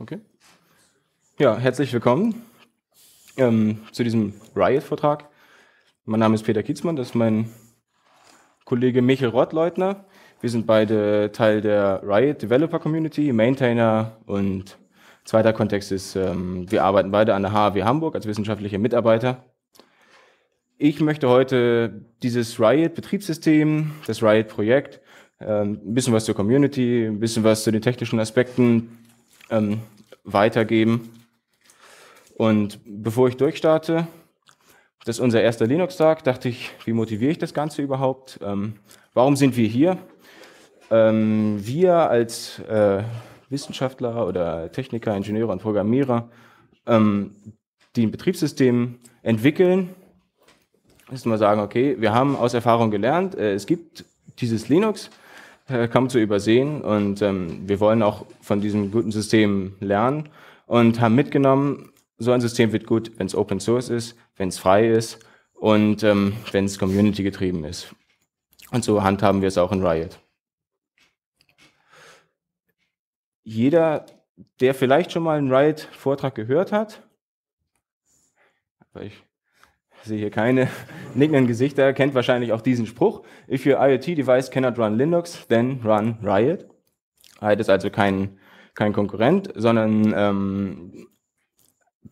Okay. Ja, herzlich willkommen ähm, zu diesem Riot-Vortrag. Mein Name ist Peter Kietzmann, das ist mein Kollege Michael Rottleutner. Wir sind beide Teil der Riot Developer Community, Maintainer und zweiter Kontext ist, ähm, wir arbeiten beide an der HW Hamburg als wissenschaftliche Mitarbeiter. Ich möchte heute dieses Riot-Betriebssystem, das Riot-Projekt, ähm, ein bisschen was zur Community, ein bisschen was zu den technischen Aspekten ähm, weitergeben. Und bevor ich durchstarte, das ist unser erster Linux-Tag, dachte ich, wie motiviere ich das Ganze überhaupt? Ähm, warum sind wir hier? Ähm, wir als äh, Wissenschaftler oder Techniker, Ingenieure und Programmierer, ähm, die ein Betriebssystem entwickeln, müssen wir sagen, okay, wir haben aus Erfahrung gelernt, äh, es gibt dieses Linux, äh, kaum zu übersehen. Und ähm, wir wollen auch von diesem guten System lernen und haben mitgenommen, so ein System wird gut, wenn es Open Source ist, wenn es frei ist und ähm, wenn es Community getrieben ist. Und so handhaben wir es auch in Riot. Jeder, der vielleicht schon mal einen Riot-Vortrag gehört hat, aber ich ich sehe hier keine nickenden Gesichter, kennt wahrscheinlich auch diesen Spruch. If your IoT device cannot run Linux, then run Riot. Riot ist also kein, kein Konkurrent, sondern ähm,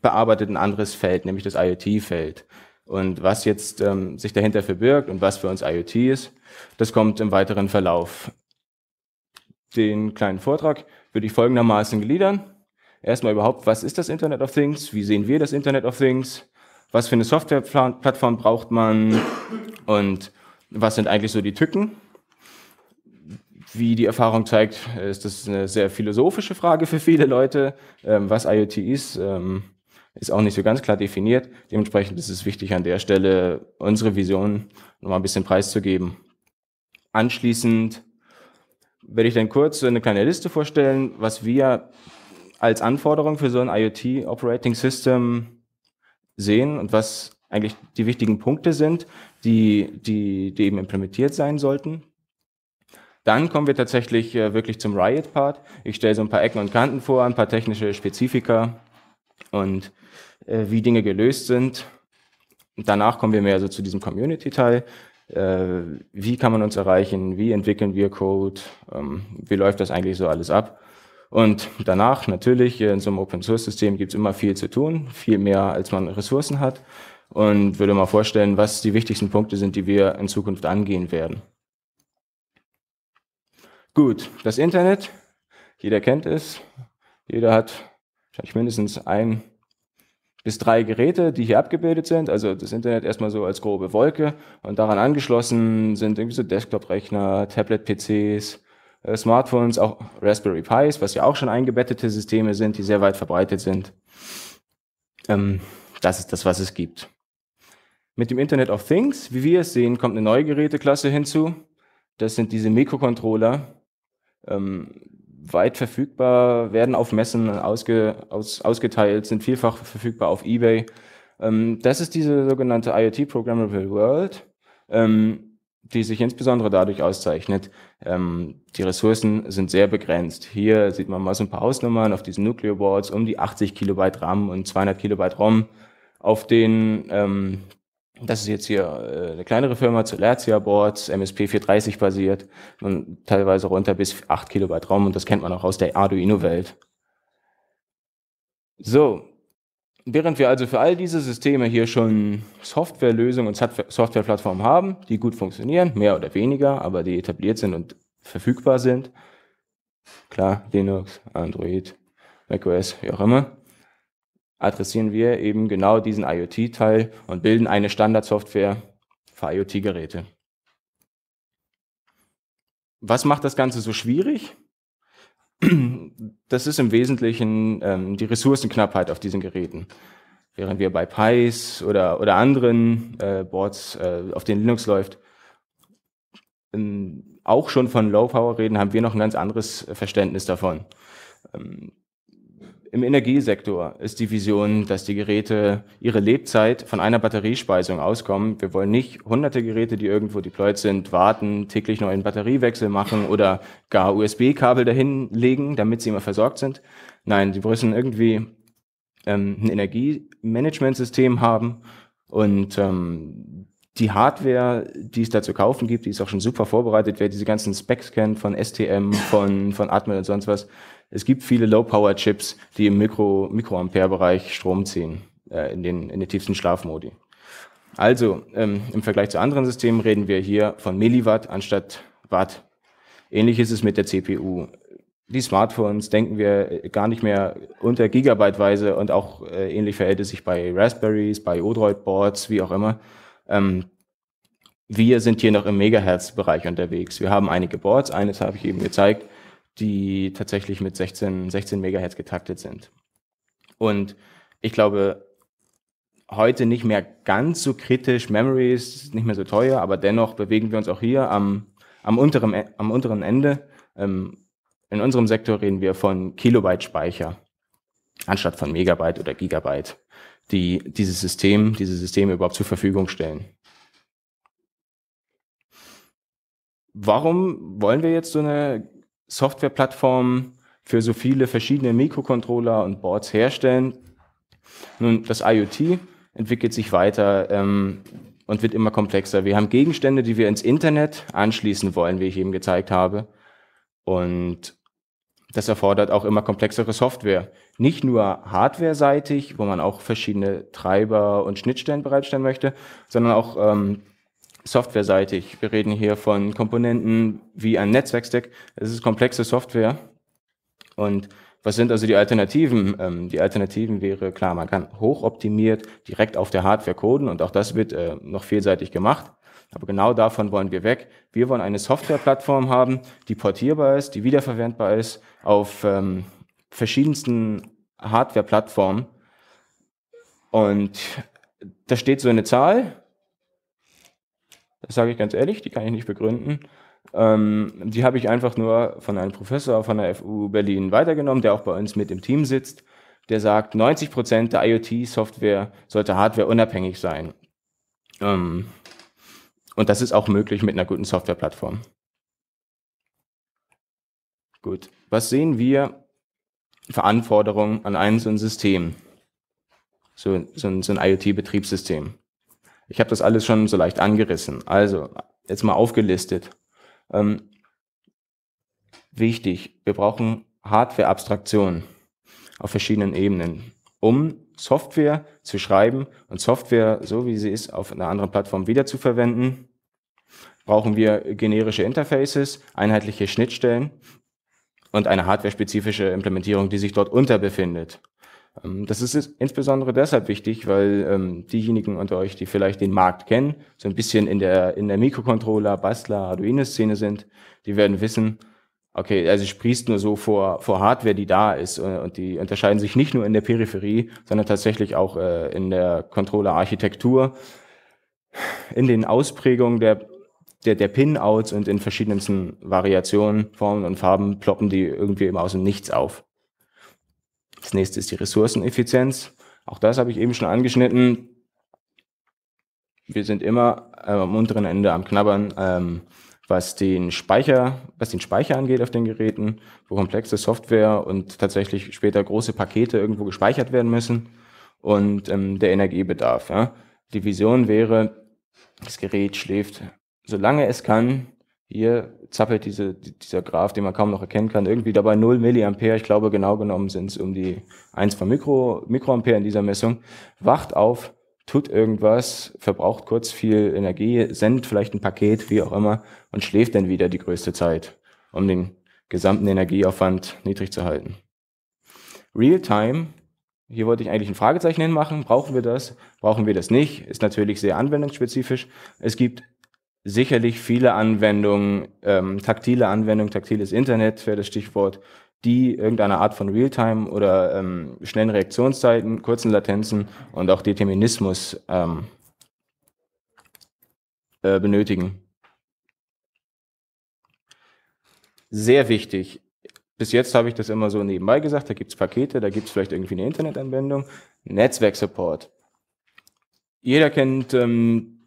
bearbeitet ein anderes Feld, nämlich das IoT-Feld. Und was jetzt ähm, sich dahinter verbirgt und was für uns IoT ist, das kommt im weiteren Verlauf. Den kleinen Vortrag würde ich folgendermaßen gliedern. Erstmal überhaupt, was ist das Internet of Things? Wie sehen wir das Internet of Things? was für eine Softwareplattform braucht man und was sind eigentlich so die Tücken. Wie die Erfahrung zeigt, ist das eine sehr philosophische Frage für viele Leute. Ähm, was IoT ist, ähm, ist auch nicht so ganz klar definiert. Dementsprechend ist es wichtig, an der Stelle unsere Vision nochmal ein bisschen preiszugeben. Anschließend werde ich dann kurz so eine kleine Liste vorstellen, was wir als Anforderung für so ein IoT Operating System sehen und was eigentlich die wichtigen Punkte sind, die, die, die eben implementiert sein sollten. Dann kommen wir tatsächlich äh, wirklich zum Riot-Part. Ich stelle so ein paar Ecken und Kanten vor, ein paar technische Spezifika und äh, wie Dinge gelöst sind. danach kommen wir mehr so zu diesem Community-Teil. Äh, wie kann man uns erreichen? Wie entwickeln wir Code? Ähm, wie läuft das eigentlich so alles ab? Und danach natürlich, in so einem Open-Source-System gibt es immer viel zu tun, viel mehr, als man Ressourcen hat. Und würde mal vorstellen, was die wichtigsten Punkte sind, die wir in Zukunft angehen werden. Gut, das Internet, jeder kennt es, jeder hat wahrscheinlich mindestens ein bis drei Geräte, die hier abgebildet sind. Also das Internet erstmal so als grobe Wolke und daran angeschlossen sind irgendwie so Desktop-Rechner, Tablet-PCs, äh, Smartphones, auch Raspberry Pis, was ja auch schon eingebettete Systeme sind, die sehr weit verbreitet sind. Ähm, das ist das, was es gibt. Mit dem Internet of Things, wie wir es sehen, kommt eine neue Geräteklasse hinzu. Das sind diese Mikrocontroller. Ähm, weit verfügbar, werden auf Messen ausge, aus, ausgeteilt, sind vielfach verfügbar auf eBay. Ähm, das ist diese sogenannte IoT Programmable World. Ähm, die sich insbesondere dadurch auszeichnet, ähm, die Ressourcen sind sehr begrenzt. Hier sieht man mal so ein paar Hausnummern auf diesen Boards, um die 80 Kilobyte RAM und 200 Kilobyte ROM, auf den ähm, das ist jetzt hier äh, eine kleinere Firma, Solerzia Boards, MSP 430 basiert und teilweise runter bis 8 Kilobyte ROM und das kennt man auch aus der Arduino-Welt. So, Während wir also für all diese Systeme hier schon Softwarelösungen und Softwareplattformen haben, die gut funktionieren, mehr oder weniger, aber die etabliert sind und verfügbar sind, klar, Linux, Android, macOS, wie auch immer, adressieren wir eben genau diesen IoT-Teil und bilden eine Standardsoftware für IoT-Geräte. Was macht das Ganze so schwierig? das ist im Wesentlichen ähm, die Ressourcenknappheit auf diesen Geräten. Während wir bei Pies oder, oder anderen äh, Boards, äh, auf denen Linux läuft, ähm, auch schon von Low Power reden, haben wir noch ein ganz anderes äh, Verständnis davon. Ähm, im Energiesektor ist die Vision, dass die Geräte ihre Lebzeit von einer Batteriespeisung auskommen. Wir wollen nicht hunderte Geräte, die irgendwo deployed sind, warten, täglich neuen Batteriewechsel machen oder gar USB-Kabel dahin legen, damit sie immer versorgt sind. Nein, die müssen irgendwie ähm, ein Energiemanagementsystem haben und ähm, die Hardware, die es da zu kaufen gibt, die ist auch schon super vorbereitet. Wer diese ganzen Specs kennt von STM, von, von Atmel und sonst was, es gibt viele Low-Power-Chips, die im Mikro, Mikroampere-Bereich Strom ziehen, äh, in, den, in den tiefsten Schlafmodi. Also ähm, im Vergleich zu anderen Systemen reden wir hier von Milliwatt anstatt Watt. Ähnlich ist es mit der CPU. Die Smartphones denken wir äh, gar nicht mehr unter Gigabyteweise und auch äh, ähnlich verhält es sich bei Raspberries, bei Odroid-Boards, wie auch immer. Ähm, wir sind hier noch im Megahertz-Bereich unterwegs. Wir haben einige Boards, eines habe ich eben gezeigt, die tatsächlich mit 16, 16 Megahertz getaktet sind. Und ich glaube, heute nicht mehr ganz so kritisch, Memory ist nicht mehr so teuer, aber dennoch bewegen wir uns auch hier am, am, unteren, am unteren Ende. Ähm, in unserem Sektor reden wir von Kilobyte Speicher anstatt von Megabyte oder Gigabyte, die dieses System, diese Systeme überhaupt zur Verfügung stellen. Warum wollen wir jetzt so eine Softwareplattformen für so viele verschiedene Mikrocontroller und Boards herstellen. Nun, das IoT entwickelt sich weiter ähm, und wird immer komplexer. Wir haben Gegenstände, die wir ins Internet anschließen wollen, wie ich eben gezeigt habe. Und das erfordert auch immer komplexere Software. Nicht nur hardware-seitig, wo man auch verschiedene Treiber und Schnittstellen bereitstellen möchte, sondern auch ähm, softwareseitig. Wir reden hier von Komponenten wie ein Netzwerkstack. Es ist komplexe Software. Und was sind also die Alternativen? Ähm, die Alternativen wäre, klar, man kann hochoptimiert direkt auf der Hardware coden und auch das wird äh, noch vielseitig gemacht. Aber genau davon wollen wir weg. Wir wollen eine Softwareplattform haben, die portierbar ist, die wiederverwendbar ist auf ähm, verschiedensten Hardwareplattformen. Und da steht so eine Zahl, das sage ich ganz ehrlich, die kann ich nicht begründen. Ähm, die habe ich einfach nur von einem Professor von der FU Berlin weitergenommen, der auch bei uns mit im Team sitzt. Der sagt, 90 Prozent der IoT-Software sollte hardwareunabhängig sein. Ähm, und das ist auch möglich mit einer guten Softwareplattform. Gut, was sehen wir? für Anforderungen an ein so ein System, so, so so ein IoT-Betriebssystem. Ich habe das alles schon so leicht angerissen. Also, jetzt mal aufgelistet. Ähm, wichtig, wir brauchen Hardware-Abstraktion auf verschiedenen Ebenen, um Software zu schreiben und Software, so wie sie ist, auf einer anderen Plattform wiederzuverwenden. Brauchen wir generische Interfaces, einheitliche Schnittstellen und eine hardware-spezifische Implementierung, die sich dort unterbefindet. Ähm, das ist insbesondere deshalb wichtig, weil ähm, diejenigen unter euch, die vielleicht den Markt kennen, so ein bisschen in der, in der Mikrocontroller, Bastler, Arduino-Szene sind, die werden wissen, okay, also sprießt nur so vor, vor Hardware, die da ist und, äh, und die unterscheiden sich nicht nur in der Peripherie, sondern tatsächlich auch äh, in der Controller-Architektur, in den Ausprägungen der, der, der Pin-Outs und in verschiedensten Variationen, Formen und Farben ploppen die irgendwie immer aus dem Nichts auf. Das nächste ist die Ressourceneffizienz. Auch das habe ich eben schon angeschnitten. Wir sind immer äh, am unteren Ende am Knabbern, ähm, was, den Speicher, was den Speicher angeht auf den Geräten, wo komplexe Software und tatsächlich später große Pakete irgendwo gespeichert werden müssen und ähm, der Energiebedarf. Ja. Die Vision wäre, das Gerät schläft, solange es kann, hier zappelt diese, dieser Graph, den man kaum noch erkennen kann, irgendwie dabei 0 Milliampere, ich glaube genau genommen sind es um die 1 von Mikro, Mikroampere in dieser Messung, wacht auf, tut irgendwas, verbraucht kurz viel Energie, sendet vielleicht ein Paket, wie auch immer, und schläft dann wieder die größte Zeit, um den gesamten Energieaufwand niedrig zu halten. Real-Time, hier wollte ich eigentlich ein Fragezeichen hinmachen, brauchen wir das, brauchen wir das nicht, ist natürlich sehr anwendungsspezifisch. Es gibt sicherlich viele Anwendungen, ähm, taktile Anwendungen, taktiles Internet wäre das Stichwort, die irgendeine Art von Realtime oder ähm, schnellen Reaktionszeiten, kurzen Latenzen und auch Determinismus ähm, äh, benötigen. Sehr wichtig. Bis jetzt habe ich das immer so nebenbei gesagt, da gibt es Pakete, da gibt es vielleicht irgendwie eine Internetanwendung. Netzwerksupport. Jeder kennt ähm,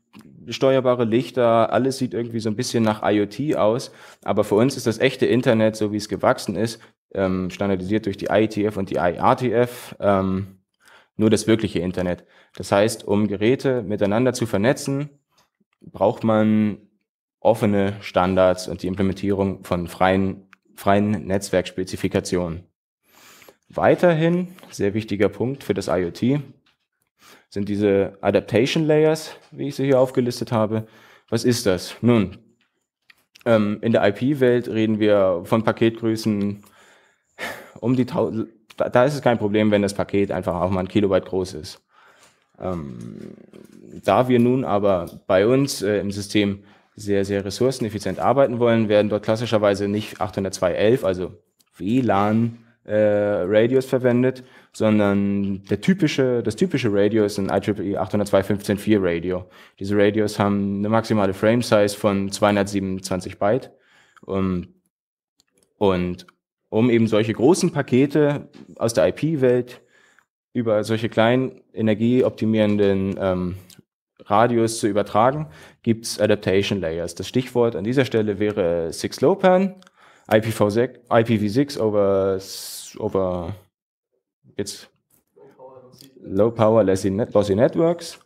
steuerbare Lichter, alles sieht irgendwie so ein bisschen nach IoT aus. Aber für uns ist das echte Internet, so wie es gewachsen ist, ähm, standardisiert durch die IETF und die IRTF, ähm, nur das wirkliche Internet. Das heißt, um Geräte miteinander zu vernetzen, braucht man offene Standards und die Implementierung von freien, freien Netzwerkspezifikationen. Weiterhin, sehr wichtiger Punkt für das IoT, sind diese Adaptation Layers, wie ich sie hier aufgelistet habe. Was ist das? Nun, ähm, in der IP-Welt reden wir von Paketgrößen um die da, da ist es kein Problem, wenn das Paket einfach auch mal ein Kilobyte groß ist. Ähm, da wir nun aber bei uns äh, im System sehr, sehr ressourceneffizient arbeiten wollen, werden dort klassischerweise nicht 802.11, also WLAN äh, Radios verwendet, sondern der typische, das typische Radio ist ein e IEEE 802.15.4 Radio. Diese Radios haben eine maximale Frame Size von 227 Byte. Um, ähm, und um eben solche großen Pakete aus der IP-Welt über solche kleinen energieoptimierenden ähm, Radius zu übertragen, gibt es Adaptation Layers. Das Stichwort an dieser Stelle wäre Six Pan. IPv6, IPv6 over, over jetzt Low Power Lossy, Net Lossy Networks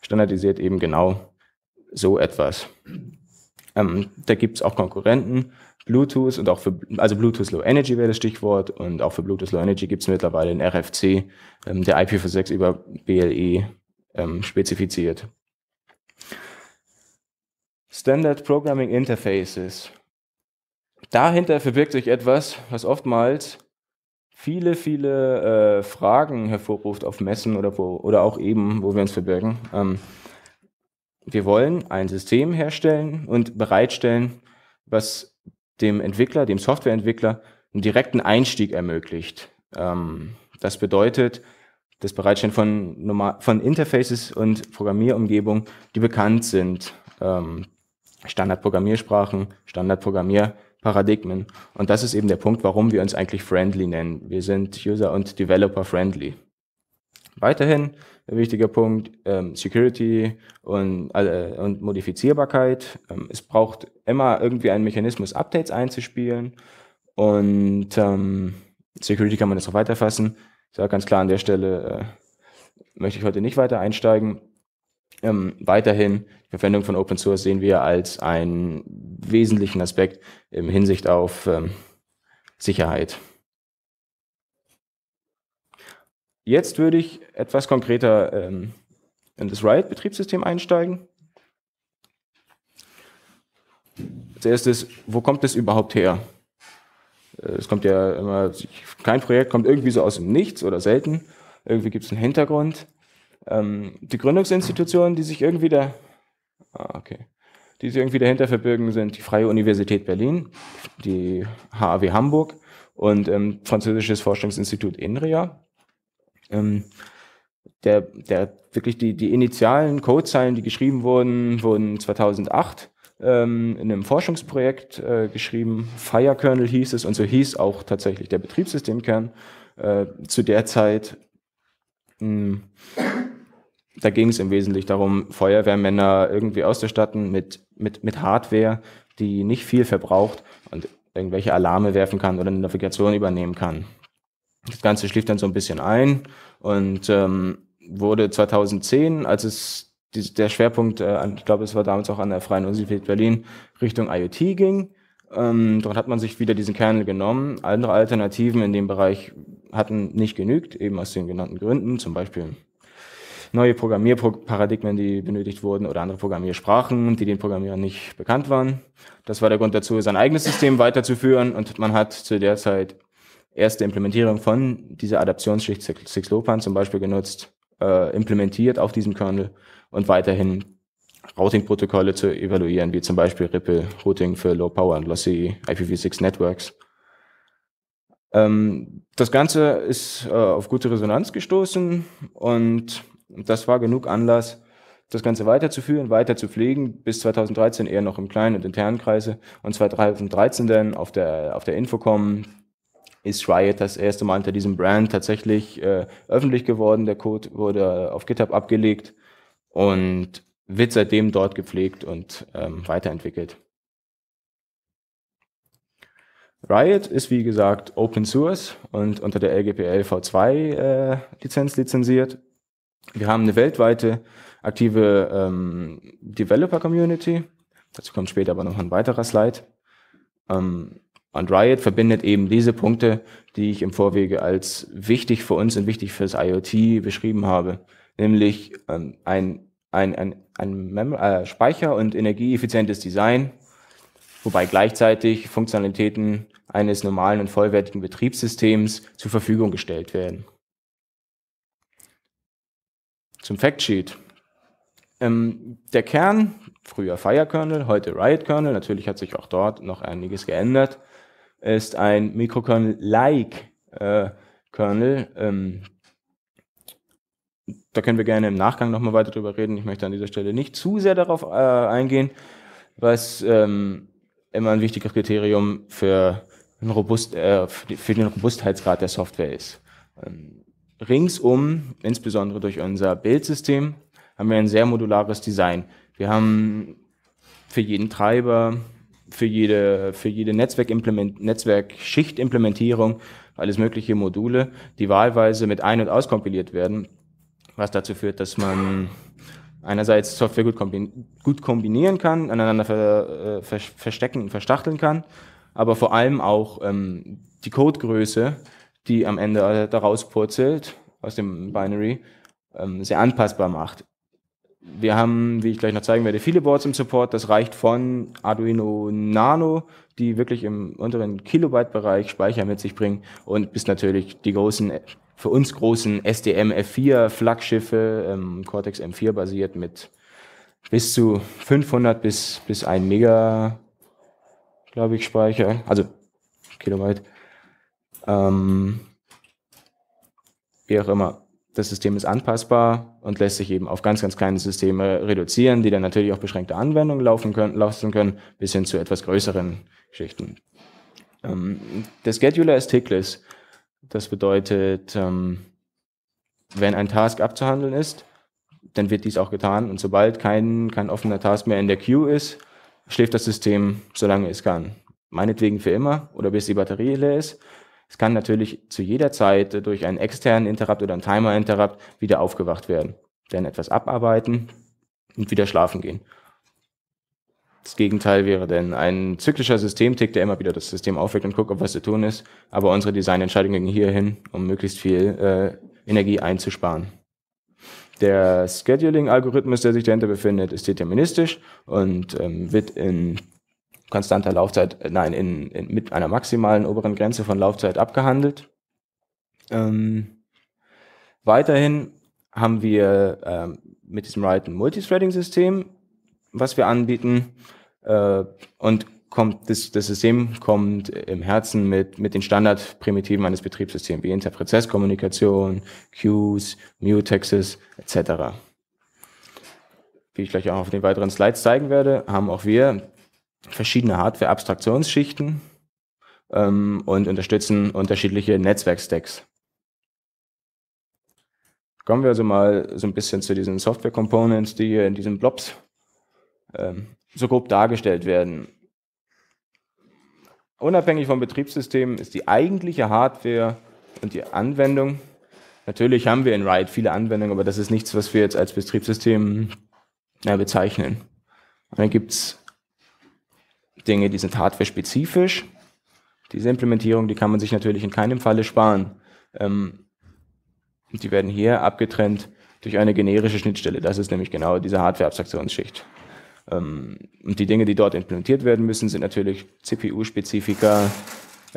standardisiert eben genau so etwas. Ähm, da gibt es auch Konkurrenten, Bluetooth und auch für, also Bluetooth Low Energy wäre das Stichwort und auch für Bluetooth Low Energy gibt es mittlerweile einen RFC, ähm, der IPv6 über BLE ähm, spezifiziert. Standard Programming Interfaces dahinter verbirgt sich etwas, was oftmals viele, viele äh, Fragen hervorruft auf Messen oder, wo, oder auch eben, wo wir uns verbirgen. Ähm, wir wollen ein System herstellen und bereitstellen, was dem Entwickler, dem Softwareentwickler, einen direkten Einstieg ermöglicht. Ähm, das bedeutet, das Bereitstellen von, normal, von Interfaces und Programmierumgebungen, die bekannt sind. Ähm, Standardprogrammiersprachen, Standardprogrammierumgebungen Paradigmen. Und das ist eben der Punkt, warum wir uns eigentlich friendly nennen. Wir sind User- und Developer-friendly. Weiterhin ein wichtiger Punkt, ähm, Security und, äh, und Modifizierbarkeit. Ähm, es braucht immer irgendwie einen Mechanismus, Updates einzuspielen. Und ähm, Security kann man jetzt noch weiterfassen. Ich sage ganz klar an der Stelle, äh, möchte ich heute nicht weiter einsteigen. Ähm, weiterhin, die Verwendung von Open Source sehen wir als einen wesentlichen Aspekt im Hinsicht auf ähm, Sicherheit. Jetzt würde ich etwas konkreter ähm, in das Riot-Betriebssystem einsteigen. Als erstes, wo kommt es überhaupt her? Äh, es kommt ja immer, kein Projekt kommt irgendwie so aus dem Nichts oder selten. Irgendwie gibt es einen Hintergrund ähm, die Gründungsinstitutionen, die sich irgendwie da, ah, okay, die sich irgendwie dahinter verbirgen, sind die Freie Universität Berlin, die HAW Hamburg und ähm, französisches Forschungsinstitut INRIA. Ähm, der, der wirklich die, die initialen Codezeilen, die geschrieben wurden, wurden 2008 ähm, in einem Forschungsprojekt äh, geschrieben. Firekernel hieß es und so hieß auch tatsächlich der Betriebssystemkern äh, zu der Zeit. Mh, hm, da ging es im Wesentlichen darum, Feuerwehrmänner irgendwie auszustatten mit, mit, mit Hardware, die nicht viel verbraucht und irgendwelche Alarme werfen kann oder eine Navigation übernehmen kann. Das Ganze schlief dann so ein bisschen ein und ähm, wurde 2010, als es die, der Schwerpunkt, äh, ich glaube, es war damals auch an der Freien Universität Berlin, Richtung IoT ging. Ähm, dort hat man sich wieder diesen Kernel genommen. Andere Alternativen in dem Bereich hatten nicht genügt, eben aus den genannten Gründen, zum Beispiel neue Programmierparadigmen, die benötigt wurden oder andere Programmiersprachen, die den Programmierern nicht bekannt waren. Das war der Grund dazu, sein eigenes System weiterzuführen und man hat zu der Zeit erste Implementierung von dieser Adaptionsschicht Sixlopan zum Beispiel genutzt, äh, implementiert auf diesem Kernel und weiterhin Routing-Protokolle zu evaluieren, wie zum Beispiel Ripple Routing für Low Power und Lossy IPv6 Networks. Ähm, das Ganze ist äh, auf gute Resonanz gestoßen und und das war genug Anlass, das Ganze weiterzuführen, weiter zu pflegen, bis 2013 eher noch im kleinen und internen Kreise. Und 2013 dann auf der, auf der Infocom ist Riot das erste Mal unter diesem Brand tatsächlich äh, öffentlich geworden. Der Code wurde auf GitHub abgelegt und wird seitdem dort gepflegt und ähm, weiterentwickelt. Riot ist wie gesagt Open Source und unter der LGPL V2 äh, Lizenz lizenziert wir haben eine weltweite aktive ähm, Developer-Community. Dazu kommt später aber noch ein weiterer Slide. Ähm, und Riot verbindet eben diese Punkte, die ich im Vorwege als wichtig für uns und wichtig fürs IoT beschrieben habe, nämlich ähm, ein, ein, ein, ein Mem äh, Speicher- und energieeffizientes Design, wobei gleichzeitig Funktionalitäten eines normalen und vollwertigen Betriebssystems zur Verfügung gestellt werden. Zum Factsheet. Ähm, der Kern, früher Firekernel, heute Riot-Kernel, natürlich hat sich auch dort noch einiges geändert, ist ein Mikrokernel-like äh, Kernel. Ähm, da können wir gerne im Nachgang nochmal weiter drüber reden. Ich möchte an dieser Stelle nicht zu sehr darauf äh, eingehen, was ähm, immer ein wichtiges Kriterium für, Robust, äh, für den Robustheitsgrad der Software ist. Ähm, ringsum, insbesondere durch unser Bildsystem, haben wir ein sehr modulares Design. Wir haben für jeden Treiber, für jede, für jede Netzwerkimplement Netzwerkschichtimplementierung alles mögliche Module, die wahlweise mit ein- und auskompiliert werden, was dazu führt, dass man einerseits Software gut, kombin gut kombinieren kann, aneinander ver äh, ver verstecken und verstachteln kann, aber vor allem auch ähm, die Codegröße die am Ende daraus purzelt, aus dem Binary, ähm, sehr anpassbar macht. Wir haben, wie ich gleich noch zeigen werde, viele Boards im Support. Das reicht von Arduino Nano, die wirklich im unteren Kilobyte-Bereich Speicher mit sich bringen, und bis natürlich die großen, für uns großen SDM F4 Flaggschiffe, ähm, Cortex M4 basiert mit bis zu 500 bis, bis 1 Mega, glaube ich, Speicher, also Kilobyte ähm, wie auch immer. Das System ist anpassbar und lässt sich eben auf ganz, ganz kleine Systeme reduzieren, die dann natürlich auch beschränkte Anwendungen laufen können, laufen können bis hin zu etwas größeren Schichten. Ähm, der Scheduler ist Tickless. Das bedeutet, ähm, wenn ein Task abzuhandeln ist, dann wird dies auch getan. Und sobald kein, kein offener Task mehr in der Queue ist, schläft das System, solange es kann. Meinetwegen für immer oder bis die Batterie leer ist. Es kann natürlich zu jeder Zeit durch einen externen Interrupt oder einen Timer-Interrupt wieder aufgewacht werden. Dann etwas abarbeiten und wieder schlafen gehen. Das Gegenteil wäre denn ein zyklischer Systemtick, der immer wieder das System aufweckt und guckt, ob was zu tun ist. Aber unsere Designentscheidungen gehen hierhin, um möglichst viel äh, Energie einzusparen. Der Scheduling-Algorithmus, der sich dahinter befindet, ist deterministisch und ähm, wird in konstanter Laufzeit, äh, nein, in, in, mit einer maximalen oberen Grenze von Laufzeit abgehandelt. Ähm, weiterhin haben wir ähm, mit diesem Write ein Multithreading-System, was wir anbieten. Äh, und kommt das, das System kommt im Herzen mit, mit den Standardprimitiven eines Betriebssystems wie Interprozesskommunikation, Queues, Mutexes etc. Wie ich gleich auch auf den weiteren Slides zeigen werde, haben auch wir verschiedene Hardware-Abstraktionsschichten ähm, und unterstützen unterschiedliche Netzwerkstacks. Kommen wir also mal so ein bisschen zu diesen Software-Components, die hier in diesen Blobs ähm, so grob dargestellt werden. Unabhängig vom Betriebssystem ist die eigentliche Hardware und die Anwendung. Natürlich haben wir in Ride viele Anwendungen, aber das ist nichts, was wir jetzt als Betriebssystem ja, bezeichnen. Und dann gibt es Dinge, die sind hardware-spezifisch. Diese Implementierung, die kann man sich natürlich in keinem Falle sparen. Ähm, die werden hier abgetrennt durch eine generische Schnittstelle. Das ist nämlich genau diese Hardware-Abstraktionsschicht. Ähm, und die Dinge, die dort implementiert werden müssen, sind natürlich CPU-Spezifika,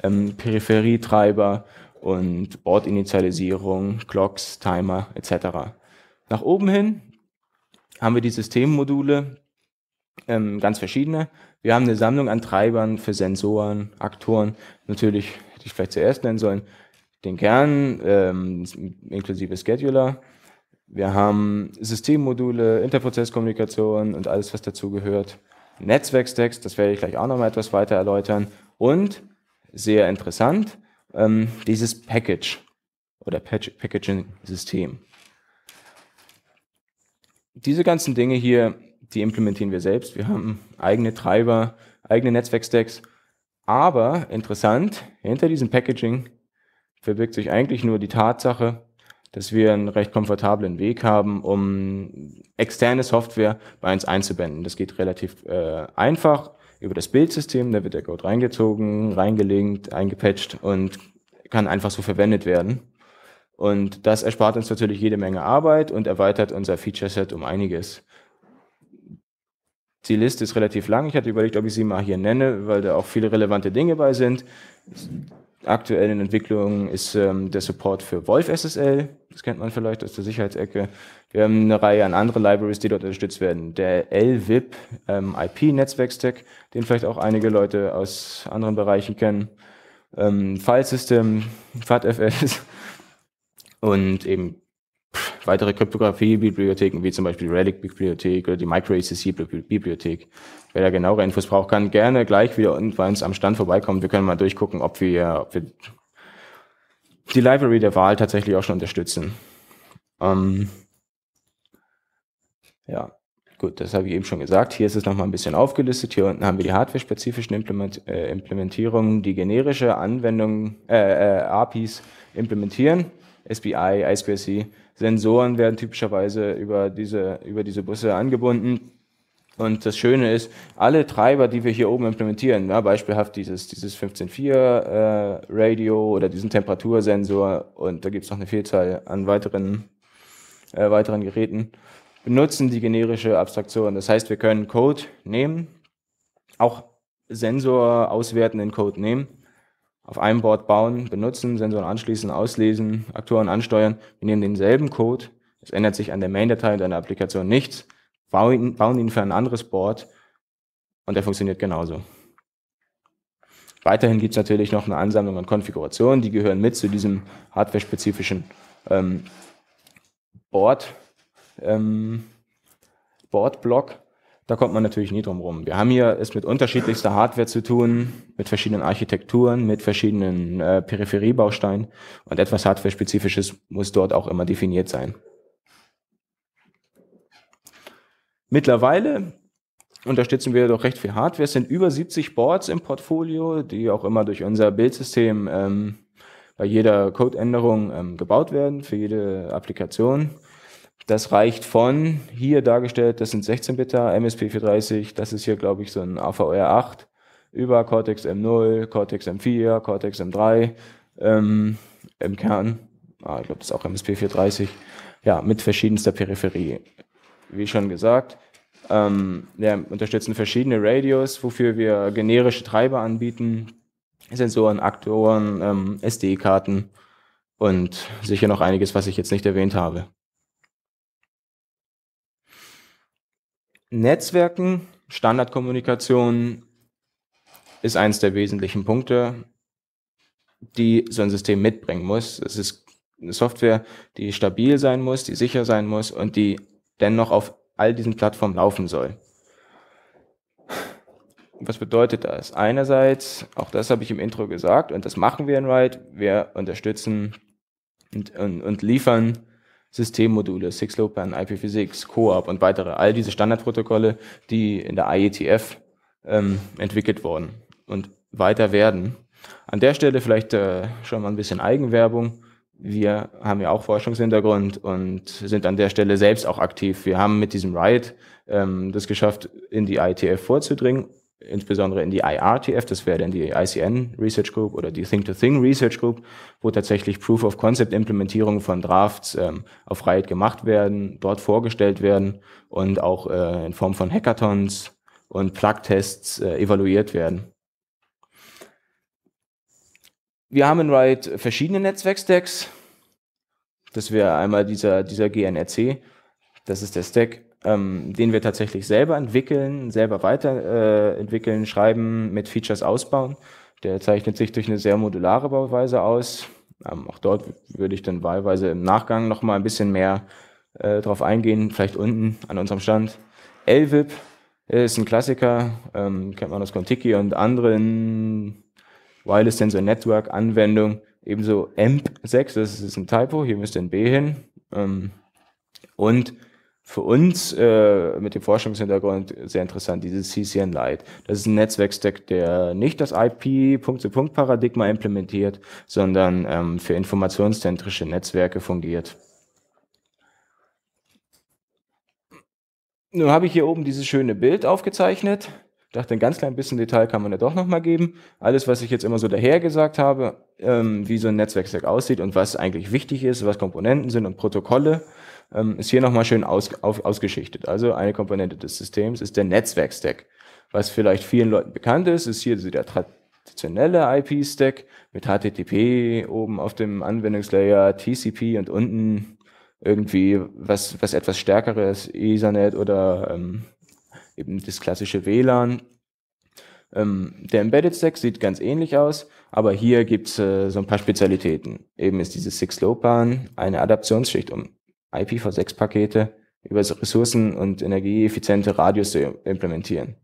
ähm, Peripherietreiber und Bordinitialisierung, Clocks, Timer etc. Nach oben hin haben wir die Systemmodule, ähm, ganz verschiedene. Wir haben eine Sammlung an Treibern für Sensoren, Aktoren. Natürlich hätte ich vielleicht zuerst nennen sollen den Kern ähm, inklusive Scheduler. Wir haben Systemmodule, Interprozesskommunikation und alles, was dazugehört. Netzwerkstacks, das werde ich gleich auch nochmal etwas weiter erläutern. Und sehr interessant, ähm, dieses Package oder Pack Packaging-System. Diese ganzen Dinge hier die implementieren wir selbst. Wir haben eigene Treiber, eigene Netzwerkstacks. Aber interessant, hinter diesem Packaging verbirgt sich eigentlich nur die Tatsache, dass wir einen recht komfortablen Weg haben, um externe Software bei uns einzubinden. Das geht relativ äh, einfach über das Bildsystem, da wird der Code reingezogen, reingelinkt, eingepatcht und kann einfach so verwendet werden. Und das erspart uns natürlich jede Menge Arbeit und erweitert unser Feature-Set um einiges. Die Liste ist relativ lang. Ich hatte überlegt, ob ich sie mal hier nenne, weil da auch viele relevante Dinge bei sind. Aktuell in Entwicklung ist ähm, der Support für Wolf SSL. Das kennt man vielleicht aus der Sicherheitsecke. Wir haben eine Reihe an anderen Libraries, die dort unterstützt werden. Der LWIP ähm, IP Netzwerkstack, den vielleicht auch einige Leute aus anderen Bereichen kennen. Ähm, File System, FATFS und eben weitere kryptografie bibliotheken wie zum Beispiel die Relic-Bibliothek oder die MicroACC-Bibliothek. Wer da genauere Infos braucht, kann gerne gleich wieder unten bei uns am Stand vorbeikommen. Wir können mal durchgucken, ob wir, ob wir die Library der Wahl tatsächlich auch schon unterstützen. Ähm, ja, gut, das habe ich eben schon gesagt. Hier ist es nochmal ein bisschen aufgelistet. Hier unten haben wir die hardware-spezifischen Implement äh, Implementierungen, die generische Anwendungen, äh, äh, APIs implementieren, SBI, I2C Sensoren werden typischerweise über diese, über diese Busse angebunden. Und das Schöne ist, alle Treiber, die wir hier oben implementieren, ja, beispielhaft dieses, dieses 15.4 äh, Radio oder diesen Temperatursensor und da gibt's noch eine Vielzahl an weiteren, äh, weiteren Geräten, benutzen die generische Abstraktion. Das heißt, wir können Code nehmen, auch Sensor auswertenden Code nehmen auf einem Board bauen, benutzen, Sensoren anschließen, auslesen, Aktoren ansteuern. Wir nehmen denselben Code, es ändert sich an der Main-Datei und an der Applikation nichts, bauen, bauen ihn für ein anderes Board und der funktioniert genauso. Weiterhin gibt es natürlich noch eine Ansammlung an Konfigurationen, die gehören mit zu diesem hardware-spezifischen ähm, Board, ähm, Board-Block. Da kommt man natürlich nie drum rum. Wir haben hier es mit unterschiedlichster Hardware zu tun, mit verschiedenen Architekturen, mit verschiedenen äh, Peripheriebausteinen und etwas Hardware-spezifisches muss dort auch immer definiert sein. Mittlerweile unterstützen wir doch recht viel Hardware. Es sind über 70 Boards im Portfolio, die auch immer durch unser Bildsystem ähm, bei jeder Codeänderung ähm, gebaut werden, für jede Applikation. Das reicht von hier dargestellt, das sind 16-Bitter, MSP430, das ist hier, glaube ich, so ein AVR8 über Cortex M0, Cortex M4, Cortex M3 ähm, im Kern. Ah, ich glaube, das ist auch MSP430. Ja, mit verschiedenster Peripherie. Wie schon gesagt, ähm, ja, unterstützen verschiedene Radios, wofür wir generische Treiber anbieten, Sensoren, Aktoren, ähm, SD-Karten und sicher noch einiges, was ich jetzt nicht erwähnt habe. Netzwerken, Standardkommunikation ist eines der wesentlichen Punkte, die so ein System mitbringen muss. Es ist eine Software, die stabil sein muss, die sicher sein muss und die dennoch auf all diesen Plattformen laufen soll. Was bedeutet das? Einerseits, auch das habe ich im Intro gesagt, und das machen wir in Ride, wir unterstützen und, und, und liefern Systemmodule, Sixlopan, IPv6, CoAP und weitere. All diese Standardprotokolle, die in der IETF ähm, entwickelt wurden und weiter werden. An der Stelle vielleicht äh, schon mal ein bisschen Eigenwerbung. Wir haben ja auch Forschungshintergrund und sind an der Stelle selbst auch aktiv. Wir haben mit diesem Riot ähm, das geschafft, in die IETF vorzudringen insbesondere in die IRTF, das wäre dann die ICN Research Group oder die Think-to-Thing Research Group, wo tatsächlich Proof-of-Concept-Implementierungen von Drafts ähm, auf Riot gemacht werden, dort vorgestellt werden und auch äh, in Form von Hackathons und Plug-Tests äh, evaluiert werden. Wir haben in Riot verschiedene Netzwerkstacks. Das wäre einmal dieser, dieser GNRC, das ist der Stack ähm, den wir tatsächlich selber entwickeln, selber weiterentwickeln, äh, schreiben, mit Features ausbauen. Der zeichnet sich durch eine sehr modulare Bauweise aus. Ähm, auch dort würde ich dann wahlweise im Nachgang nochmal ein bisschen mehr äh, drauf eingehen, vielleicht unten an unserem Stand. LVIP ist ein Klassiker, ähm, kennt man aus Contiki und anderen Wireless Sensor Network Anwendungen. Ebenso EMP6, das ist ein Typo, hier müsste ein B hin. Ähm, und für uns äh, mit dem Forschungshintergrund sehr interessant, dieses CCN Lite. Das ist ein Netzwerkstack, der nicht das IP-Punkt-zu-Punkt-Paradigma implementiert, sondern ähm, für informationszentrische Netzwerke fungiert. Nun habe ich hier oben dieses schöne Bild aufgezeichnet. Ich dachte, ein ganz klein bisschen Detail kann man ja doch nochmal geben. Alles, was ich jetzt immer so daher gesagt habe, ähm, wie so ein Netzwerkstack aussieht und was eigentlich wichtig ist, was Komponenten sind und Protokolle, ähm, ist hier nochmal schön aus, auf, ausgeschichtet. Also eine Komponente des Systems ist der Netzwerkstack. Was vielleicht vielen Leuten bekannt ist, ist hier der traditionelle IP-Stack mit HTTP oben auf dem Anwendungslayer, TCP und unten irgendwie was, was etwas stärkeres, Ethernet oder ähm, eben das klassische WLAN. Ähm, der Embedded Stack sieht ganz ähnlich aus, aber hier gibt's äh, so ein paar Spezialitäten. Eben ist diese Six-Low-Pan eine Adaptionsschicht um IPv6-Pakete über ressourcen- und energieeffiziente Radios zu implementieren.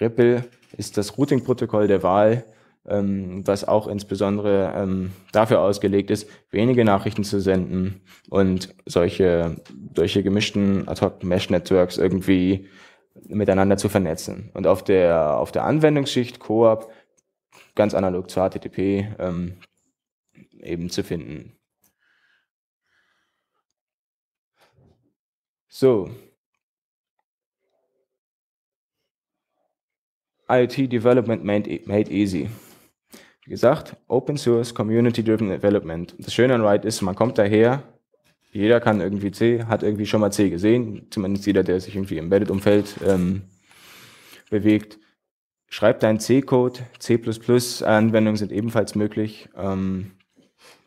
Ripple ist das Routing-Protokoll der Wahl, ähm, was auch insbesondere ähm, dafür ausgelegt ist, wenige Nachrichten zu senden und solche, solche gemischten Ad-Hoc-Mesh-Networks irgendwie miteinander zu vernetzen. Und auf der, auf der Anwendungsschicht Coop, ganz analog zu HTTP, ähm, eben zu finden. So. IoT Development e-, made, easy. Wie gesagt, Open Source, Community Driven Development. Das Schöne an Write ist, man kommt daher, jeder kann irgendwie C, hat irgendwie schon mal C gesehen, zumindest jeder, der sich irgendwie im Embedded-Umfeld ähm, bewegt. Schreibt deinen C-Code, C++-Anwendungen sind ebenfalls möglich. Ähm,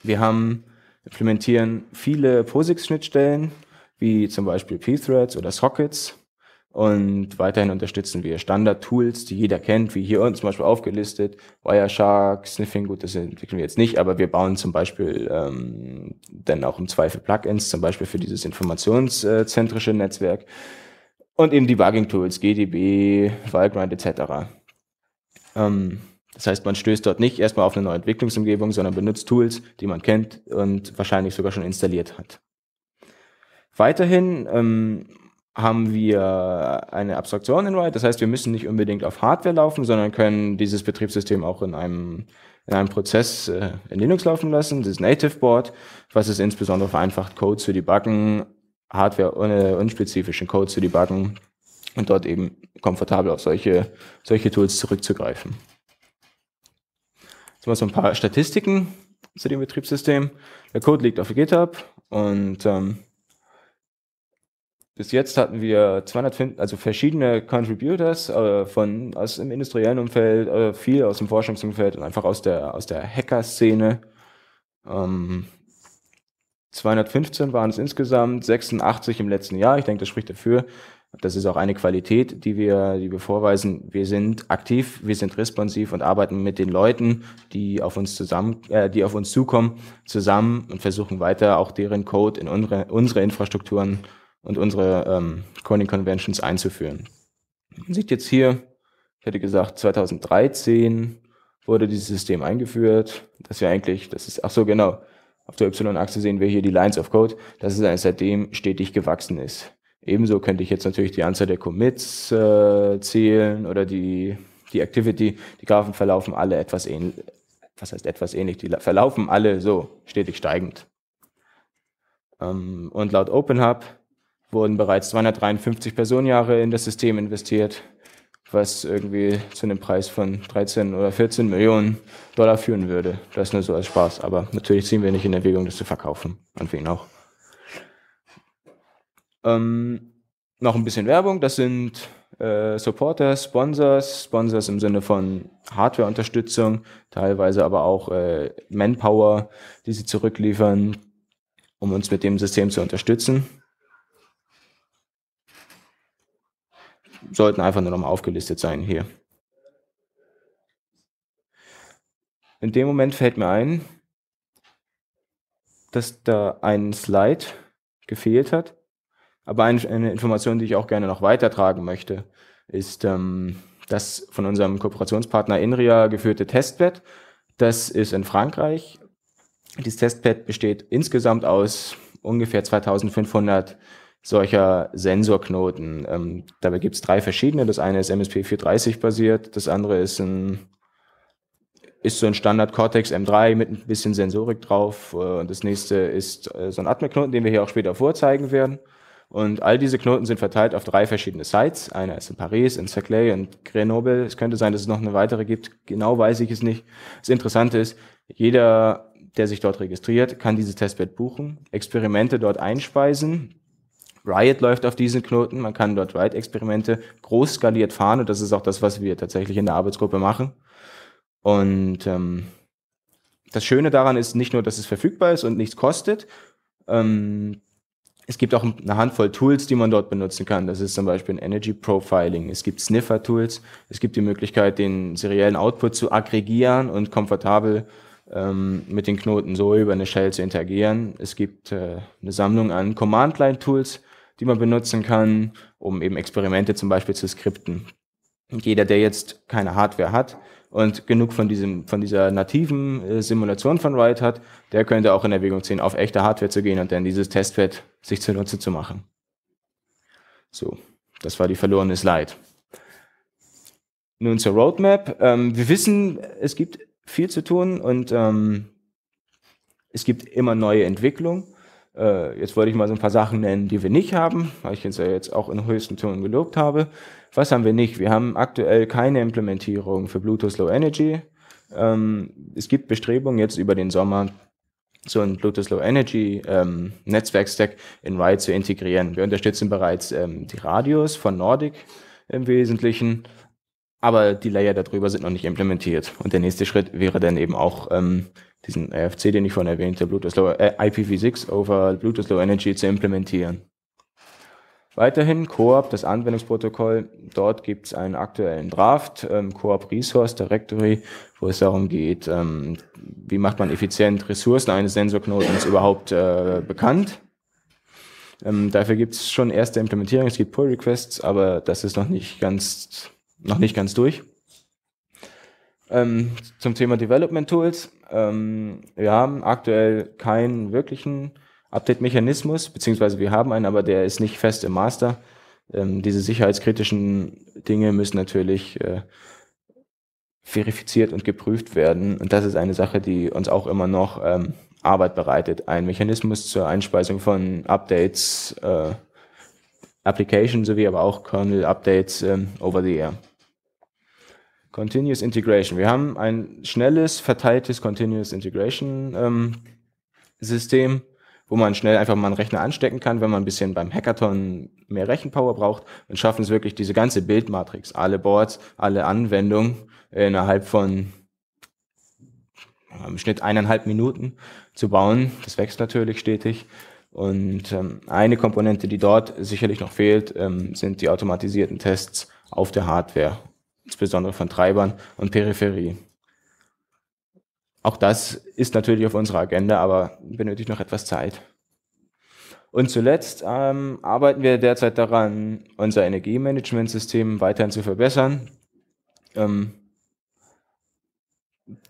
wir haben, implementieren viele POSIX-Schnittstellen, wie zum Beispiel P-Threads oder Sockets. Und weiterhin unterstützen wir Standard-Tools, die jeder kennt, wie hier unten zum Beispiel aufgelistet, Wireshark, Sniffing, gut, das entwickeln wir jetzt nicht, aber wir bauen zum Beispiel ähm, dann auch im Zweifel Plugins, zum Beispiel für dieses informationszentrische Netzwerk und eben Debugging-Tools, GDB, Wildgrind etc. Ähm, das heißt, man stößt dort nicht erstmal auf eine neue Entwicklungsumgebung, sondern benutzt Tools, die man kennt und wahrscheinlich sogar schon installiert hat. Weiterhin ähm, haben wir eine Abstraktion in Ride. Das heißt, wir müssen nicht unbedingt auf Hardware laufen, sondern können dieses Betriebssystem auch in einem, in einem Prozess äh, in Linux laufen lassen. Das ist Native Board, was es insbesondere vereinfacht, Code zu debuggen, Hardware ohne unspezifischen Code zu debuggen und dort eben komfortabel auf solche, solche Tools zurückzugreifen. Jetzt mal so ein paar Statistiken zu dem Betriebssystem. Der Code liegt auf GitHub und ähm, bis jetzt hatten wir 205, also verschiedene Contributors äh, von aus dem industriellen Umfeld, äh, viel aus dem Forschungsumfeld und einfach aus der aus der Hacker-Szene. Ähm, 215 waren es insgesamt, 86 im letzten Jahr. Ich denke, das spricht dafür. Das ist auch eine Qualität, die wir, die wir vorweisen. Wir sind aktiv, wir sind responsiv und arbeiten mit den Leuten, die auf uns zusammen, äh, die auf uns zukommen, zusammen und versuchen weiter auch deren Code in unsere, unsere Infrastrukturen und unsere ähm, Coining Conventions einzuführen. Man sieht jetzt hier, ich hätte gesagt, 2013 wurde dieses System eingeführt, dass wir eigentlich, das ist, ach so, genau, auf der Y-Achse sehen wir hier die Lines of Code, dass es seitdem stetig gewachsen ist. Ebenso könnte ich jetzt natürlich die Anzahl der Commits äh, zählen oder die, die Activity. Die Graphen verlaufen alle etwas ähnlich. Was heißt etwas ähnlich? Die verlaufen alle so stetig steigend. Ähm, und laut OpenHub wurden bereits 253 Personenjahre in das System investiert, was irgendwie zu einem Preis von 13 oder 14 Millionen Dollar führen würde. Das nur so als Spaß, aber natürlich ziehen wir nicht in Erwägung, das zu verkaufen. An wen auch. Ähm, noch ein bisschen Werbung, das sind äh, Supporters, Sponsors, Sponsors im Sinne von Hardware-Unterstützung, teilweise aber auch äh, Manpower, die sie zurückliefern, um uns mit dem System zu unterstützen. sollten einfach nur nochmal aufgelistet sein hier. In dem Moment fällt mir ein, dass da ein Slide gefehlt hat. Aber eine, eine Information, die ich auch gerne noch weitertragen möchte, ist ähm, das von unserem Kooperationspartner Inria geführte Testbed. Das ist in Frankreich. Dieses Testbed besteht insgesamt aus ungefähr 2500 solcher Sensorknoten. Ähm, dabei gibt es drei verschiedene. Das eine ist MSP 430 basiert, das andere ist ein ist so ein Standard Cortex M3 mit ein bisschen Sensorik drauf. Äh, und das nächste ist äh, so ein Atmeknoten, den wir hier auch später vorzeigen werden. Und all diese Knoten sind verteilt auf drei verschiedene Sites. Einer ist in Paris, in Saclay und Grenoble. Es könnte sein, dass es noch eine weitere gibt. Genau weiß ich es nicht. Das Interessante ist, jeder, der sich dort registriert, kann dieses Testbed buchen, Experimente dort einspeisen Riot läuft auf diesen Knoten, man kann dort Riot-Experimente groß skaliert fahren und das ist auch das, was wir tatsächlich in der Arbeitsgruppe machen. Und ähm, das Schöne daran ist nicht nur, dass es verfügbar ist und nichts kostet, ähm, es gibt auch eine Handvoll Tools, die man dort benutzen kann. Das ist zum Beispiel ein Energy Profiling. Es gibt Sniffer-Tools. Es gibt die Möglichkeit, den seriellen Output zu aggregieren und komfortabel ähm, mit den Knoten so über eine Shell zu interagieren. Es gibt äh, eine Sammlung an Command-Line-Tools, die man benutzen kann, um eben Experimente zum Beispiel zu skripten. jeder, der jetzt keine Hardware hat und genug von, diesem, von dieser nativen äh, Simulation von Riot hat, der könnte auch in Erwägung ziehen, auf echte Hardware zu gehen und dann dieses Testbed sich zunutze zu machen. So, das war die verlorene Slide. Nun zur Roadmap. Ähm, wir wissen, es gibt viel zu tun und ähm, es gibt immer neue Entwicklungen. Äh, jetzt wollte ich mal so ein paar Sachen nennen, die wir nicht haben, weil ich jetzt ja jetzt auch in höchsten Tönen gelobt habe. Was haben wir nicht? Wir haben aktuell keine Implementierung für Bluetooth Low Energy. Ähm, es gibt Bestrebungen jetzt über den Sommer, so ein Bluetooth Low Energy ähm, Netzwerkstack in Ride zu integrieren. Wir unterstützen bereits ähm, die Radios von Nordic im Wesentlichen, aber die Layer darüber sind noch nicht implementiert. Und der nächste Schritt wäre dann eben auch ähm, diesen RFC, äh, den ich vorhin erwähnte, Bluetooth Low, äh, IPv6 over Bluetooth Low Energy zu implementieren. Weiterhin Coop, das Anwendungsprotokoll. Dort gibt es einen aktuellen Draft, ähm, Coop Resource Directory, wo es darum geht, ähm, wie macht man effizient Ressourcen eines Sensorknotens überhaupt äh, bekannt. Ähm, dafür gibt es schon erste Implementierung, es gibt Pull Requests, aber das ist noch nicht ganz, noch nicht ganz durch. Ähm, zum Thema Development Tools. Ähm, wir haben aktuell keinen wirklichen Update-Mechanismus, beziehungsweise wir haben einen, aber der ist nicht fest im Master. Ähm, diese sicherheitskritischen Dinge müssen natürlich äh, verifiziert und geprüft werden. Und das ist eine Sache, die uns auch immer noch ähm, Arbeit bereitet. Ein Mechanismus zur Einspeisung von Updates, äh, Application sowie aber auch Kernel-Updates ähm, over the air. Continuous Integration. Wir haben ein schnelles, verteiltes Continuous Integration ähm, System, wo man schnell einfach mal einen Rechner anstecken kann, wenn man ein bisschen beim Hackathon mehr Rechenpower braucht und schaffen es wirklich diese ganze Bildmatrix, alle Boards, alle Anwendungen innerhalb von im Schnitt eineinhalb Minuten zu bauen. Das wächst natürlich stetig. Und ähm, eine Komponente, die dort sicherlich noch fehlt, ähm, sind die automatisierten Tests auf der Hardware insbesondere von Treibern und Peripherie. Auch das ist natürlich auf unserer Agenda, aber benötigt noch etwas Zeit. Und zuletzt ähm, arbeiten wir derzeit daran, unser Energiemanagementsystem weiterhin zu verbessern. Ähm,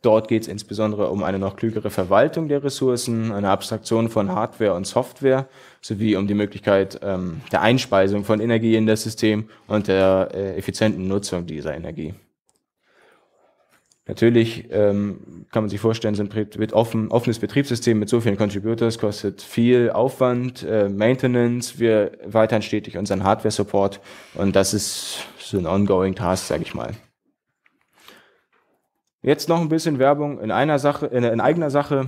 Dort geht es insbesondere um eine noch klügere Verwaltung der Ressourcen, eine Abstraktion von Hardware und Software sowie um die Möglichkeit ähm, der Einspeisung von Energie in das System und der äh, effizienten Nutzung dieser Energie. Natürlich ähm, kann man sich vorstellen, so ein offen, offenes Betriebssystem mit so vielen Contributors kostet viel Aufwand, äh, Maintenance. Wir weitern stetig unseren Hardware-Support und das ist so ein ongoing Task, sage ich mal. Jetzt noch ein bisschen Werbung in einer Sache, in, in eigener Sache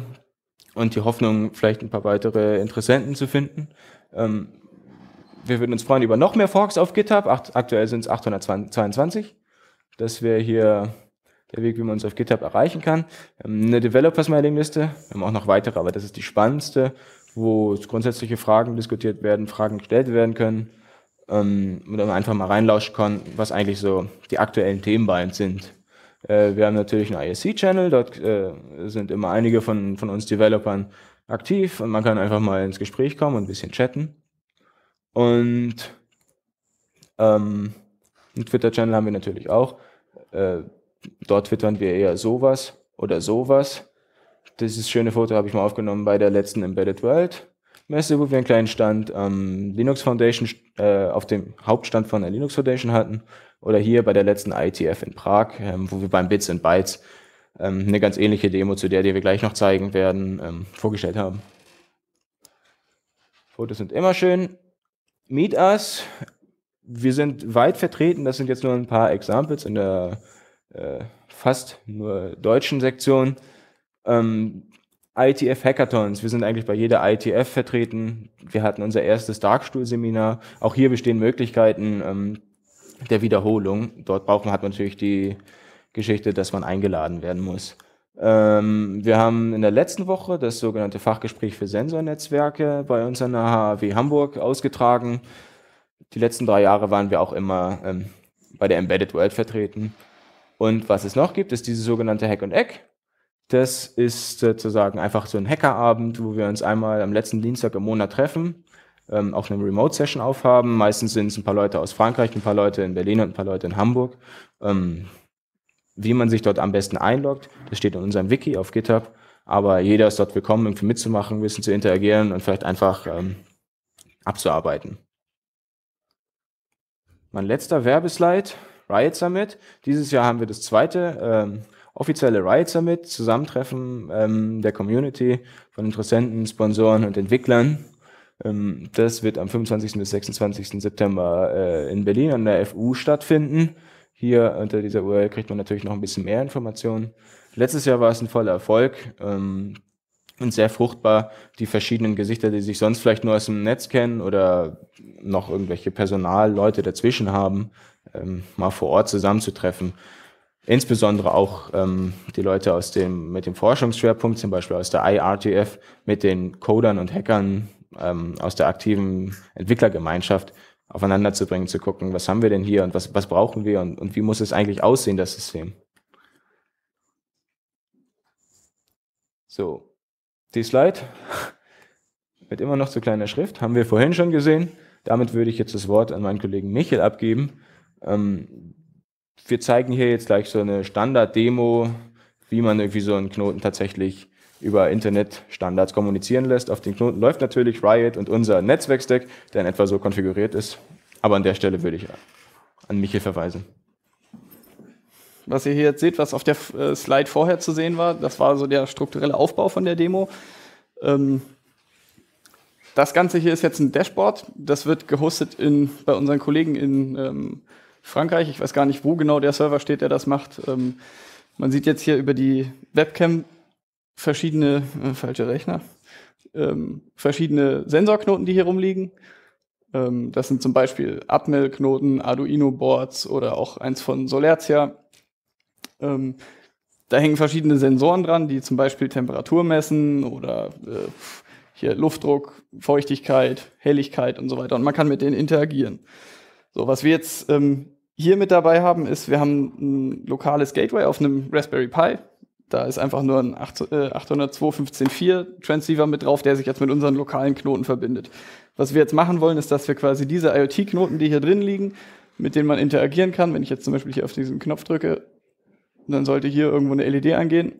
und die Hoffnung, vielleicht ein paar weitere Interessenten zu finden. Ähm, wir würden uns freuen über noch mehr Forks auf GitHub. Acht, aktuell sind es 822. Das wäre hier der Weg, wie man uns auf GitHub erreichen kann. Ähm, eine Developers-Mailing-Liste. Wir haben auch noch weitere, aber das ist die spannendste, wo grundsätzliche Fragen diskutiert werden, Fragen gestellt werden können. Ähm, und dann einfach mal reinlauschen kann, was eigentlich so die aktuellen Themen bei uns sind. Äh, wir haben natürlich einen ISC-Channel, dort äh, sind immer einige von, von uns Developern aktiv und man kann einfach mal ins Gespräch kommen und ein bisschen chatten. Und ähm, einen Twitter-Channel haben wir natürlich auch. Äh, dort twittern wir eher sowas oder sowas. Dieses schöne Foto habe ich mal aufgenommen bei der letzten Embedded World. Messe, wo wir einen kleinen Stand am Linux Foundation, äh, auf dem Hauptstand von der Linux Foundation hatten. Oder hier bei der letzten ITF in Prag, ähm, wo wir beim Bits and Bytes ähm, eine ganz ähnliche Demo zu der, die wir gleich noch zeigen werden, ähm, vorgestellt haben. Fotos sind immer schön. Meet Us. Wir sind weit vertreten. Das sind jetzt nur ein paar Examples in der äh, fast nur deutschen Sektion. Ähm, ITF Hackathons. Wir sind eigentlich bei jeder ITF vertreten. Wir hatten unser erstes Darkstuhl-Seminar. Auch hier bestehen Möglichkeiten ähm, der Wiederholung. Dort braucht man, hat man natürlich die Geschichte, dass man eingeladen werden muss. Ähm, wir haben in der letzten Woche das sogenannte Fachgespräch für Sensornetzwerke bei uns an der HAW Hamburg ausgetragen. Die letzten drei Jahre waren wir auch immer ähm, bei der Embedded World vertreten. Und was es noch gibt, ist diese sogenannte Hack und Egg. Das ist sozusagen einfach so ein Hackerabend, wo wir uns einmal am letzten Dienstag im Monat treffen, ähm, auch eine Remote-Session aufhaben. Meistens sind es ein paar Leute aus Frankreich, ein paar Leute in Berlin und ein paar Leute in Hamburg. Ähm, wie man sich dort am besten einloggt, das steht in unserem Wiki auf GitHub. Aber jeder ist dort willkommen, irgendwie mitzumachen, ein bisschen zu interagieren und vielleicht einfach ähm, abzuarbeiten. Mein letzter Werbeslide, Riot Summit. Dieses Jahr haben wir das zweite. Ähm, offizielle Riot Summit, Zusammentreffen ähm, der Community von Interessenten, Sponsoren und Entwicklern. Ähm, das wird am 25. bis 26. September äh, in Berlin an der FU stattfinden. Hier unter dieser URL kriegt man natürlich noch ein bisschen mehr Informationen. Letztes Jahr war es ein voller Erfolg ähm, und sehr fruchtbar. Die verschiedenen Gesichter, die sich sonst vielleicht nur aus dem Netz kennen oder noch irgendwelche Personalleute dazwischen haben, ähm, mal vor Ort zusammenzutreffen insbesondere auch ähm, die Leute aus dem, mit dem Forschungsschwerpunkt, zum Beispiel aus der IRTF, mit den Codern und Hackern ähm, aus der aktiven Entwicklergemeinschaft aufeinander zu bringen, zu gucken, was haben wir denn hier und was, was brauchen wir und, und wie muss es eigentlich aussehen, das System. So, die Slide mit immer noch zu kleiner Schrift, haben wir vorhin schon gesehen. Damit würde ich jetzt das Wort an meinen Kollegen Michel abgeben, ähm, wir zeigen hier jetzt gleich so eine Standard-Demo, wie man irgendwie so einen Knoten tatsächlich über Internet-Standards kommunizieren lässt. Auf den Knoten läuft natürlich Riot und unser Netzwerkstack, der in etwa so konfiguriert ist. Aber an der Stelle würde ich an Michael verweisen. Was ihr hier jetzt seht, was auf der äh, Slide vorher zu sehen war, das war so der strukturelle Aufbau von der Demo. Ähm, das Ganze hier ist jetzt ein Dashboard. Das wird gehostet in, bei unseren Kollegen in ähm, Frankreich. Ich weiß gar nicht, wo genau der Server steht, der das macht. Ähm, man sieht jetzt hier über die Webcam verschiedene, äh, falsche Rechner, ähm, verschiedene Sensorknoten, die hier rumliegen. Ähm, das sind zum Beispiel Atmel-Knoten, Arduino-Boards oder auch eins von Solertia. Ähm, da hängen verschiedene Sensoren dran, die zum Beispiel Temperatur messen oder äh, hier Luftdruck, Feuchtigkeit, Helligkeit und so weiter. Und man kann mit denen interagieren. So, was wir jetzt ähm, hier mit dabei haben, ist, wir haben ein lokales Gateway auf einem Raspberry Pi. Da ist einfach nur ein 802.15.4 äh, Transceiver mit drauf, der sich jetzt mit unseren lokalen Knoten verbindet. Was wir jetzt machen wollen, ist, dass wir quasi diese IoT-Knoten, die hier drin liegen, mit denen man interagieren kann, wenn ich jetzt zum Beispiel hier auf diesen Knopf drücke, dann sollte hier irgendwo eine LED angehen.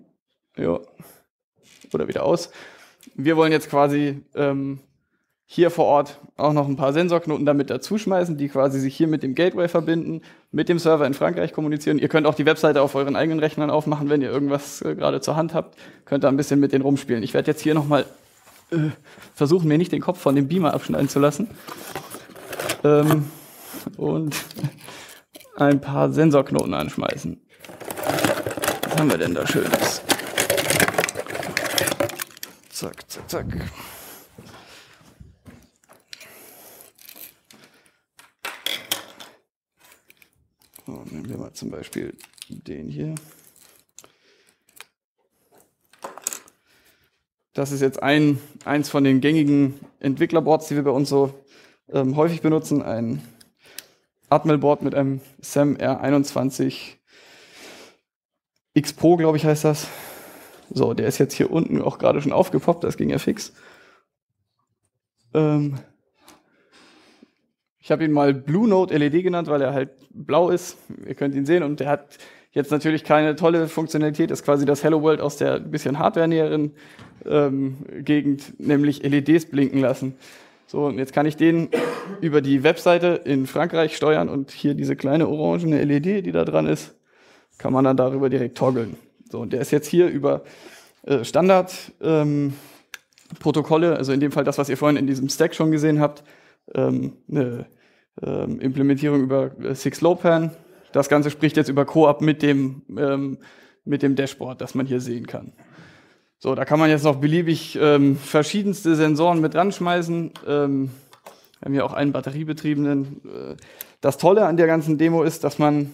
Ja. Oder wieder aus. Wir wollen jetzt quasi ähm, hier vor Ort auch noch ein paar Sensorknoten damit dazuschmeißen, die quasi sich hier mit dem Gateway verbinden, mit dem Server in Frankreich kommunizieren. Ihr könnt auch die Webseite auf euren eigenen Rechnern aufmachen, wenn ihr irgendwas äh, gerade zur Hand habt, könnt da ein bisschen mit denen rumspielen. Ich werde jetzt hier nochmal äh, versuchen, mir nicht den Kopf von dem Beamer abschneiden zu lassen. Ähm, und ein paar Sensorknoten anschmeißen. Was haben wir denn da Schönes? Zack, zack, zack. Nehmen wir mal zum Beispiel den hier. Das ist jetzt ein, eins von den gängigen Entwicklerboards, die wir bei uns so ähm, häufig benutzen. Ein Atmel-Board mit einem SAM R21 X Pro, glaube ich, heißt das. So, der ist jetzt hier unten auch gerade schon aufgepoppt, das ging ja fix. Ähm, ich habe ihn mal Blue Note LED genannt, weil er halt blau ist. Ihr könnt ihn sehen und der hat jetzt natürlich keine tolle Funktionalität, ist quasi das Hello World aus der bisschen hardware-näheren ähm, Gegend, nämlich LEDs blinken lassen. So, und jetzt kann ich den über die Webseite in Frankreich steuern und hier diese kleine orangene LED, die da dran ist, kann man dann darüber direkt toggeln. So, und der ist jetzt hier über äh, Standard ähm, Protokolle, also in dem Fall das, was ihr vorhin in diesem Stack schon gesehen habt, ähm, eine ähm, Implementierung über äh, Sixlopan. Das Ganze spricht jetzt über co mit dem, ähm, mit dem Dashboard, das man hier sehen kann. So, da kann man jetzt noch beliebig ähm, verschiedenste Sensoren mit ranschmeißen. Ähm, wir haben hier auch einen batteriebetriebenen. Äh, das Tolle an der ganzen Demo ist, dass man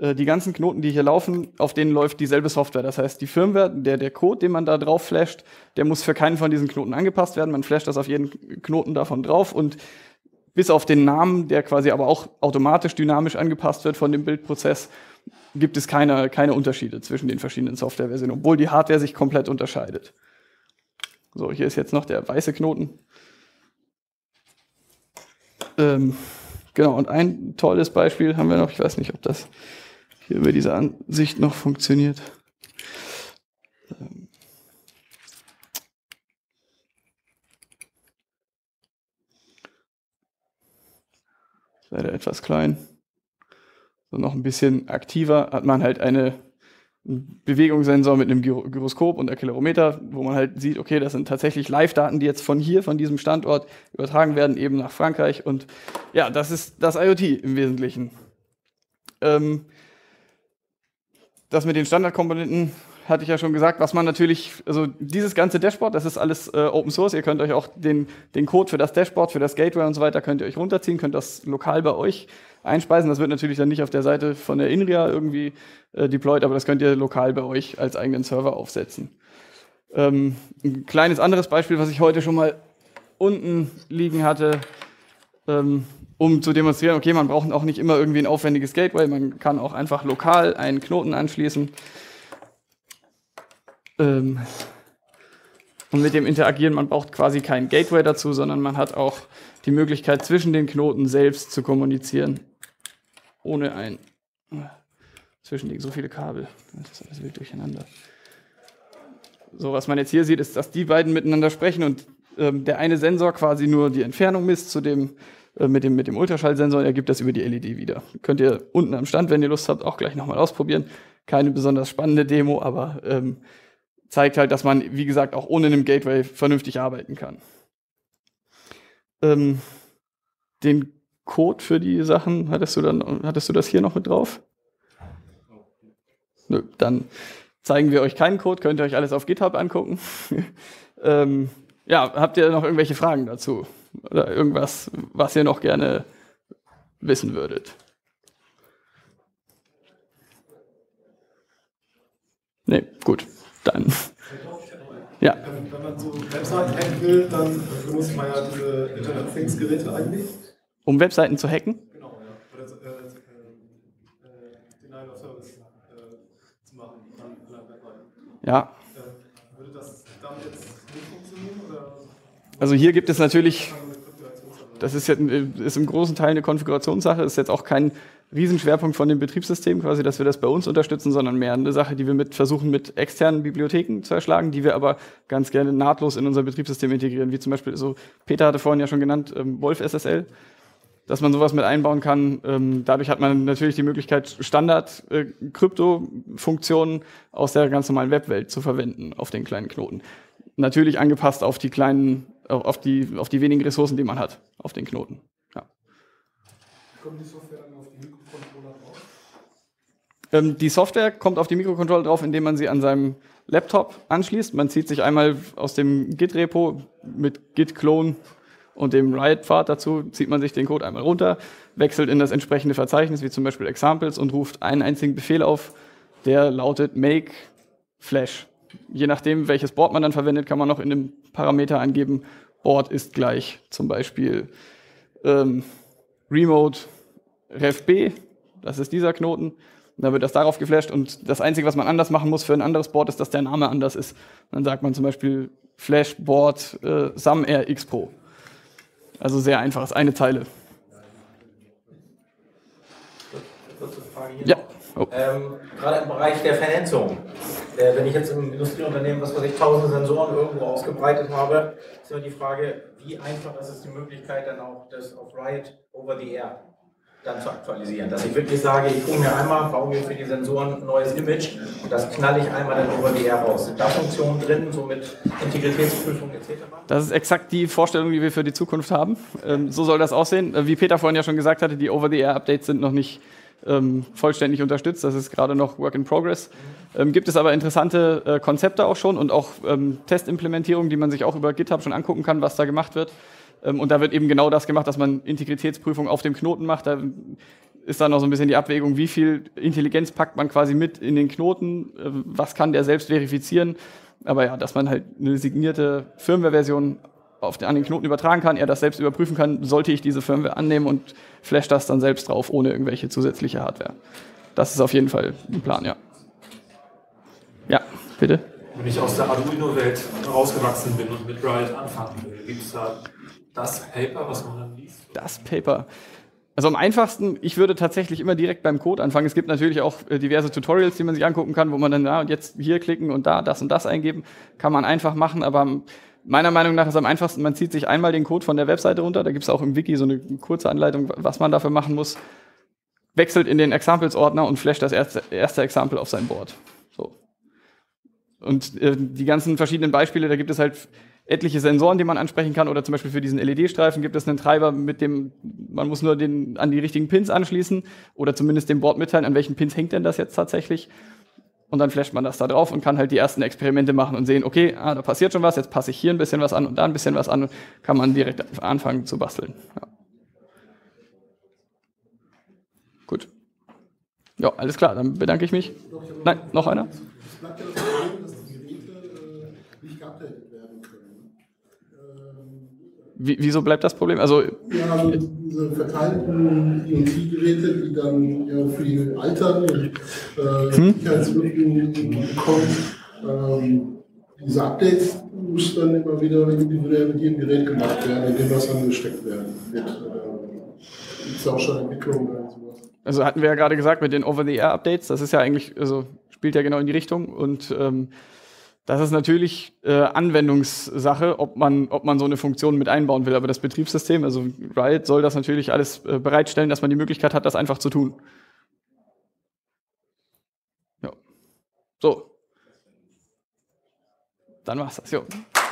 äh, die ganzen Knoten, die hier laufen, auf denen läuft dieselbe Software. Das heißt, die Firmware, der, der Code, den man da drauf flasht, der muss für keinen von diesen Knoten angepasst werden. Man flasht das auf jeden Knoten davon drauf und bis auf den Namen, der quasi aber auch automatisch dynamisch angepasst wird von dem Bildprozess, gibt es keine, keine Unterschiede zwischen den verschiedenen Softwareversionen, obwohl die Hardware sich komplett unterscheidet. So, hier ist jetzt noch der weiße Knoten. Ähm, genau, und ein tolles Beispiel haben wir noch, ich weiß nicht, ob das hier über diese Ansicht noch funktioniert. Ähm, leider etwas klein. So noch ein bisschen aktiver hat man halt eine Bewegungssensor mit einem Gyroskop und einem Accelerometer, wo man halt sieht, okay, das sind tatsächlich Live-Daten, die jetzt von hier, von diesem Standort übertragen werden, eben nach Frankreich. Und ja, das ist das IoT im Wesentlichen. Ähm, das mit den Standardkomponenten hatte ich ja schon gesagt, was man natürlich, also dieses ganze Dashboard, das ist alles äh, Open Source. Ihr könnt euch auch den, den Code für das Dashboard, für das Gateway und so weiter, könnt ihr euch runterziehen, könnt das lokal bei euch einspeisen. Das wird natürlich dann nicht auf der Seite von der Inria irgendwie äh, deployed, aber das könnt ihr lokal bei euch als eigenen Server aufsetzen. Ähm, ein kleines anderes Beispiel, was ich heute schon mal unten liegen hatte, ähm, um zu demonstrieren, okay, man braucht auch nicht immer irgendwie ein aufwendiges Gateway, man kann auch einfach lokal einen Knoten anschließen. Ähm, und mit dem interagieren, man braucht quasi kein Gateway dazu, sondern man hat auch die Möglichkeit, zwischen den Knoten selbst zu kommunizieren. Ohne ein Zwischending, so viele Kabel. Das ist alles wild durcheinander. So, was man jetzt hier sieht, ist, dass die beiden miteinander sprechen und ähm, der eine Sensor quasi nur die Entfernung misst zu dem, äh, mit dem, mit dem Ultraschallsensor und er gibt das über die LED wieder. Könnt ihr unten am Stand, wenn ihr Lust habt, auch gleich nochmal ausprobieren. Keine besonders spannende Demo, aber ähm, zeigt halt, dass man, wie gesagt, auch ohne einem Gateway vernünftig arbeiten kann. Ähm, den Code für die Sachen, hattest du, dann, hattest du das hier noch mit drauf? Nö, dann zeigen wir euch keinen Code, könnt ihr euch alles auf GitHub angucken. ähm, ja, habt ihr noch irgendwelche Fragen dazu? Oder irgendwas, was ihr noch gerne wissen würdet? Nee, gut dann. Ja. Wenn man so Webseiten hacken will, dann muss man ja diese Internet of Things Geräte eigentlich. Um Webseiten zu hacken? Genau, ja. Oder äh, äh, Denial of Service äh, zu machen an Webseiten. Ja. Würde das dann jetzt nicht funktionieren? Oder? Also hier gibt es natürlich das ist, jetzt, äh, ist im großen Teil eine Konfigurationssache, ist jetzt auch kein Riesenschwerpunkt von dem Betriebssystem quasi, dass wir das bei uns unterstützen, sondern mehr eine Sache, die wir mit versuchen, mit externen Bibliotheken zu erschlagen, die wir aber ganz gerne nahtlos in unser Betriebssystem integrieren, wie zum Beispiel, so Peter hatte vorhin ja schon genannt, ähm, Wolf SSL dass man sowas mit einbauen kann. Ähm, dadurch hat man natürlich die Möglichkeit, Standard-Krypto-Funktionen äh, aus der ganz normalen Webwelt zu verwenden auf den kleinen Knoten. Natürlich angepasst auf die kleinen äh, auf die, auf die wenigen Ressourcen, die man hat, auf den Knoten. Ja. Kommt die Software dann auf die Mikrocontroller drauf? Ähm, die Software kommt auf die Mikrocontroller drauf, indem man sie an seinem Laptop anschließt. Man zieht sich einmal aus dem Git-Repo mit Git-Clone und dem Riot-Pfad dazu, zieht man sich den Code einmal runter, wechselt in das entsprechende Verzeichnis, wie zum Beispiel Examples, und ruft einen einzigen Befehl auf, der lautet make flash je nachdem, welches Board man dann verwendet, kann man noch in dem Parameter angeben, Board ist gleich zum Beispiel ähm, Remote RefB, das ist dieser Knoten. Und dann wird das darauf geflasht und das Einzige, was man anders machen muss für ein anderes Board, ist, dass der Name anders ist. Und dann sagt man zum Beispiel Flashboard äh, X Pro. Also sehr einfach, ist eine Zeile. Ja. Oh. Ähm, gerade im Bereich der Vernetzung. Äh, wenn ich jetzt im Industrieunternehmen, was weiß ich, tausende Sensoren irgendwo ausgebreitet habe, ist immer die Frage, wie einfach ist es die Möglichkeit, dann auch das auf Riot over the air dann zu aktualisieren. Dass ich wirklich sage, ich hole mir einmal, baue mir für die Sensoren ein neues Image und das knalle ich einmal dann over the Air raus. Sind da Funktionen drin, so mit Integritätsprüfung etc.? Das ist exakt die Vorstellung, die wir für die Zukunft haben. Ähm, so soll das aussehen. Äh, wie Peter vorhin ja schon gesagt hatte, die Over-the-Air-Updates sind noch nicht ähm, vollständig unterstützt. Das ist gerade noch Work in Progress. Ähm, gibt es aber interessante äh, Konzepte auch schon und auch ähm, Testimplementierungen, die man sich auch über GitHub schon angucken kann, was da gemacht wird. Ähm, und da wird eben genau das gemacht, dass man Integritätsprüfung auf dem Knoten macht. Da ist dann noch so ein bisschen die Abwägung, wie viel Intelligenz packt man quasi mit in den Knoten, äh, was kann der selbst verifizieren. Aber ja, dass man halt eine signierte Firmware-Version auf den, an den Knoten übertragen kann, er das selbst überprüfen kann, sollte ich diese Firmware annehmen und flash das dann selbst drauf, ohne irgendwelche zusätzliche Hardware. Das ist auf jeden Fall ein Plan, ja. Ja, bitte. Wenn ich aus der Arduino-Welt rausgewachsen bin und mit Riot anfangen will, gibt es da das Paper, was man dann liest? Das Paper. Also am einfachsten, ich würde tatsächlich immer direkt beim Code anfangen. Es gibt natürlich auch äh, diverse Tutorials, die man sich angucken kann, wo man dann, na, jetzt hier klicken und da das und das eingeben. Kann man einfach machen, aber meiner Meinung nach ist am einfachsten, man zieht sich einmal den Code von der Webseite runter, da gibt es auch im Wiki so eine kurze Anleitung, was man dafür machen muss, wechselt in den Examples-Ordner und flasht das erste, erste Example auf sein Board. So. Und äh, die ganzen verschiedenen Beispiele, da gibt es halt etliche Sensoren, die man ansprechen kann, oder zum Beispiel für diesen LED-Streifen gibt es einen Treiber, mit dem man muss nur den an die richtigen Pins anschließen oder zumindest dem Board mitteilen, an welchen Pins hängt denn das jetzt tatsächlich und dann flasht man das da drauf und kann halt die ersten Experimente machen und sehen, okay, ah, da passiert schon was, jetzt passe ich hier ein bisschen was an und da ein bisschen was an und kann man direkt anfangen zu basteln. Ja. Gut. Ja, alles klar, dann bedanke ich mich. Nein, noch einer? Wie, wieso bleibt das Problem? Also, ja, also diese verteilten IoT-Geräte, die dann ja, für die Altern und äh, hm? Sicherheitslücken bekommen, ähm, diese Updates müssen dann immer wieder individuell mit jedem Gerät gemacht werden, in dem was angesteckt werden wird. Äh, ist ja auch schon Entwicklungen oder sowas. Also hatten wir ja gerade gesagt mit den Over-the-Air-Updates, das ist ja eigentlich, also spielt ja genau in die Richtung und ähm, das ist natürlich äh, Anwendungssache, ob man, ob man so eine Funktion mit einbauen will. Aber das Betriebssystem, also Riot, soll das natürlich alles äh, bereitstellen, dass man die Möglichkeit hat, das einfach zu tun. Ja. So. Dann war's das. Jo.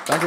Danke.